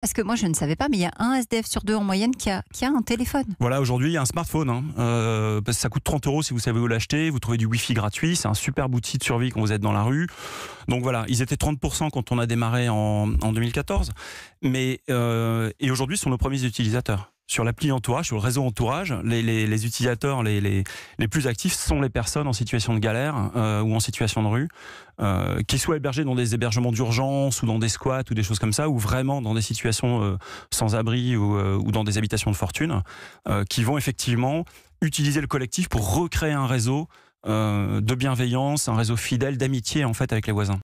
Parce que moi, je ne savais pas, mais il y a un SDF sur deux en moyenne qui a, un téléphone. Voilà, aujourd'hui, un smartphone. a un smartphone. Hein. Euh, ça coûte 30 euros si vous savez où l'acheter. Vous trouvez du Wi-Fi gratuit. C'est un super bout de survie quand vous êtes dans la rue. Donc voilà, ils étaient 30% quand on a démarré en, 2014. Mais, euh, et aujourd'hui, ils sont nos premiers utilisateurs sur l'appli Entourage, sur le réseau Entourage, les, utilisateurs les, plus actifs sont les personnes en situation de galère euh, ou en situation de rue, euh, qui soient hébergées dans des hébergements d'urgence ou dans des squats ou des choses comme ça, ou vraiment dans des situations euh, sans abri ou, ou, dans des habitations de fortune, qui vont effectivement utiliser le collectif pour recréer un réseau de bienveillance, un réseau fidèle d'amitié en fait avec les voisins.